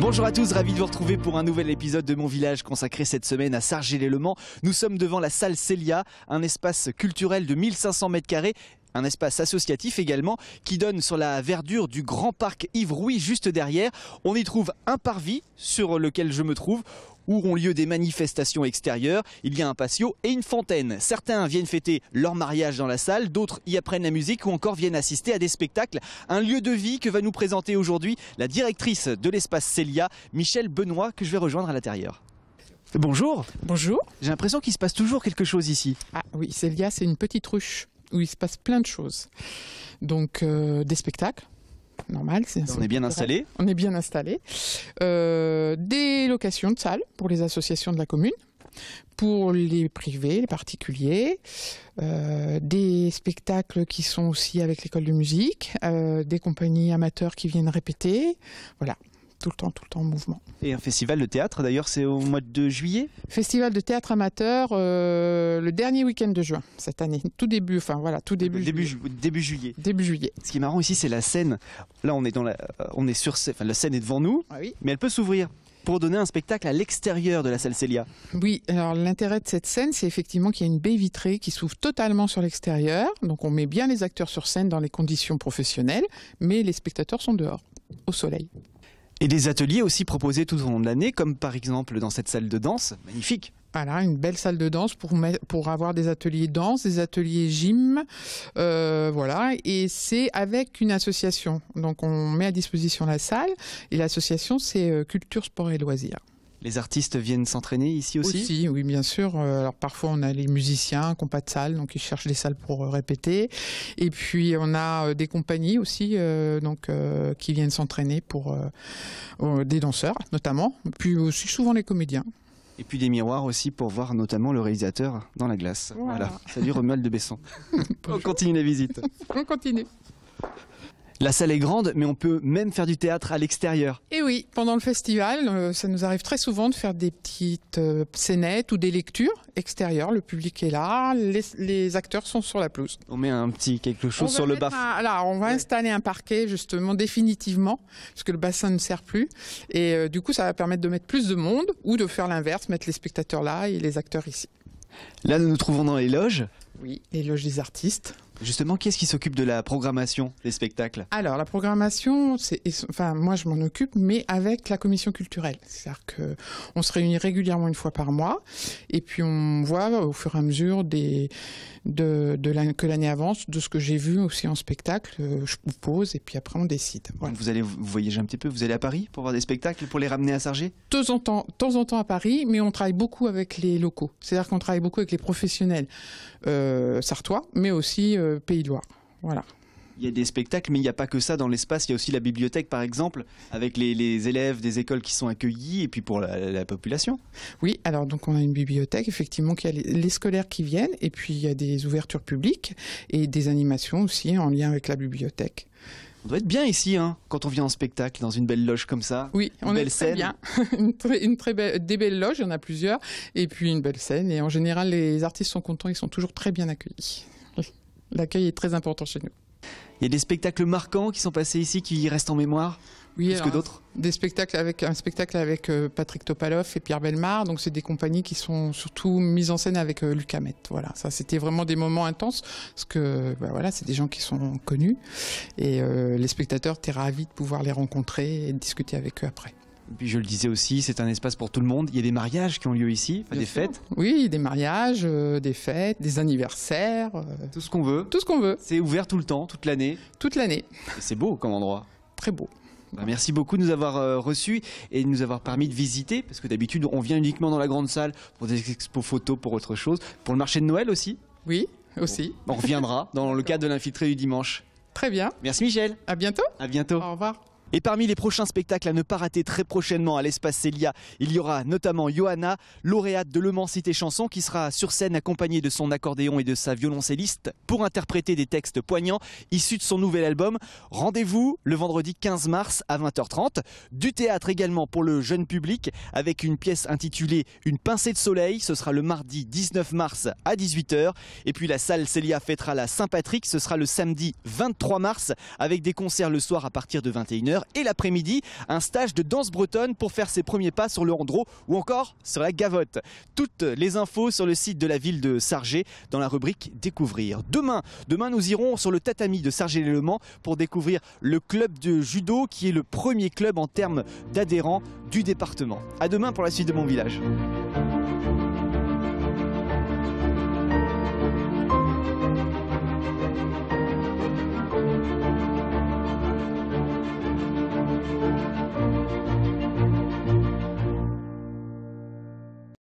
Bonjour à tous, ravi de vous retrouver pour un nouvel épisode de Mon Village consacré cette semaine à Sargé-les-Le Mans. Nous sommes devant la salle Célia, un espace culturel de 1500 mètres carrés un espace associatif également qui donne sur la verdure du grand parc Yves Rouy juste derrière. On y trouve un parvis sur lequel je me trouve où ont lieu des manifestations extérieures. Il y a un patio et une fontaine. Certains viennent fêter leur mariage dans la salle, d'autres y apprennent la musique ou encore viennent assister à des spectacles. Un lieu de vie que va nous présenter aujourd'hui la directrice de l'espace Célia, Michel Benoît, que je vais rejoindre à l'intérieur. Bonjour. Bonjour. J'ai l'impression qu'il se passe toujours quelque chose ici. Ah oui, Célia, c'est une petite ruche où il se passe plein de choses. Donc euh, des spectacles, normal. on est bien installé. On est bien installé. des locations de salles pour les associations de la commune, pour les privés, les particuliers. Euh, des spectacles qui sont aussi avec l'école de musique, euh, des compagnies amateurs qui viennent répéter. Voilà tout le temps, tout le temps en mouvement. Et un festival de théâtre, d'ailleurs, c'est au mois de juillet Festival de théâtre amateur, euh, le dernier week-end de juin cette année, tout début, enfin voilà, tout début. Début, juillet. début juillet. Début juillet. Ce qui est marrant ici, c'est la scène. Là, on est dans la, euh, on est sur, enfin, la scène est devant nous, ah mais elle peut s'ouvrir pour donner un spectacle à l'extérieur de la salle Célia. Oui, alors l'intérêt de cette scène, c'est effectivement qu'il y a une baie vitrée qui s'ouvre totalement sur l'extérieur. Donc on met bien les acteurs sur scène dans les conditions professionnelles, mais les spectateurs sont dehors, au soleil. Et des ateliers aussi proposés tout au long de l'année, comme par exemple dans cette salle de danse, magnifique. Voilà, une belle salle de danse pour, pour avoir des ateliers danse, des ateliers gym, euh, voilà, et c'est avec une association. Donc on met à disposition la salle, et l'association c'est euh, Culture, Sport et Loisirs. Les artistes viennent s'entraîner ici aussi Aussi, oui, bien sûr. Euh, alors parfois, on a les musiciens qui n'ont pas de salle, donc ils cherchent des salles pour euh, répéter. Et puis, on a euh, des compagnies aussi donc, qui viennent s'entraîner pour des danseurs, notamment, puis aussi souvent les comédiens. Et puis des miroirs aussi pour voir notamment le réalisateur dans la glace. Voilà. voilà. Salut Romuald de Besson. on continue la visite. on continue. La salle est grande, mais on peut même faire du théâtre à l'extérieur. Et eh oui, pendant le festival, euh, ça nous arrive très souvent de faire des petites euh, scénettes ou des lectures extérieures. Le public est là, les, acteurs sont sur la pelouse. On met un petit quelque chose sur le bassin. Alors, on va installer un parquet justement définitivement, parce que le bassin ne sert plus. Et euh, du coup, ça va permettre de mettre plus de monde ou de faire l'inverse, mettre les spectateurs là et les acteurs ici. Là, nous nous trouvons dans les loges. Oui, les loges des artistes. Justement, qui est-ce qui s'occupe de la programmation des spectacles Alors, la programmation, c'est, enfin, moi je m'en occupe, mais avec la commission culturelle. C'est-à-dire qu'on se réunit régulièrement une fois par mois, et puis on voit au fur et à mesure des, de, que l'année avance, de ce que j'ai vu aussi en spectacle, je propose, et puis après on décide. Vous allez vous voyager un petit peu, vous allez à Paris pour voir des spectacles, pour les ramener à Sargé De temps en temps, temps en temps à Paris, mais on travaille beaucoup avec les locaux. C'est-à-dire qu'on travaille beaucoup avec les professionnels euh, sartois, mais aussi. Euh, Pays Voilà. Il y a des spectacles, mais il n'y a pas que ça dans l'espace. Il y a aussi la bibliothèque, par exemple, avec les, élèves des écoles qui sont accueillis et puis pour la, population. Oui, alors donc on a une bibliothèque, effectivement, qui a les, scolaires qui viennent et puis il y a des ouvertures publiques et des animations aussi en lien avec la bibliothèque. On doit être bien ici, hein, quand on vient en spectacle, dans une belle loge comme ça. Oui, on est bien. des belles loges, il y en a plusieurs, et puis une belle scène. Et en général, les artistes sont contents, ils sont toujours très bien accueillis. L'accueil est très important chez nous. Il y a des spectacles marquants qui sont passés ici, qui restent en mémoire oui, plus que d'autres Des spectacles avec un spectacle avec euh, Patrick Topaloff et Pierre Belmar. Donc c'est des compagnies qui sont surtout mises en scène avec euh, Luc Hamet. Voilà, c'était vraiment des moments intenses parce que bah, voilà, c'est des gens qui sont connus et euh, les spectateurs étaient ravis de pouvoir les rencontrer et de discuter avec eux après puis je le disais aussi, c'est un espace pour tout le monde. Il y a des mariages qui ont lieu ici, des fêtes. Oui, des mariages, euh, des fêtes, des anniversaires. Euh, tout ce qu'on veut. Tout ce qu'on veut. C'est ouvert tout le temps, toute l'année. Toute l'année. C'est beau comme endroit. Très beau. Bah, merci beaucoup de nous avoir euh, reçus et de nous avoir permis de visiter, parce que d'habitude on vient uniquement dans la grande salle pour des expos photos, pour autre chose, pour le marché de Noël aussi. Oui, aussi. on reviendra dans le cadre de l'infiltré du dimanche. Très bien. Merci Michel. À bientôt. À bientôt. Au revoir. Et parmi les prochains spectacles à ne pas rater très prochainement à l'espace Célia, il y aura notamment Johanna, lauréate de Le Cité Chanson, qui sera sur scène accompagnée de son accordéon et de sa violoncelliste pour interpréter des textes poignants issus de son nouvel album. Rendez-vous le vendredi 15 mars à 20h30. Du théâtre également pour le jeune public avec une pièce intitulée Une pincée de soleil. Ce sera le mardi 19 mars à 18h. Et puis la salle Célia fêtera la Saint-Patrick. Ce sera le samedi 23 mars avec des concerts le soir à partir de 21h et l'après-midi, un stage de danse bretonne pour faire ses premiers pas sur le Andro ou encore sur la Gavotte. Toutes les infos sur le site de la ville de Sargé dans la rubrique Découvrir. Demain, demain nous irons sur le tatami de Sargé-les-Le Mans pour découvrir le club de judo qui est le premier club en termes d'adhérents du département. À demain pour la suite de mon village.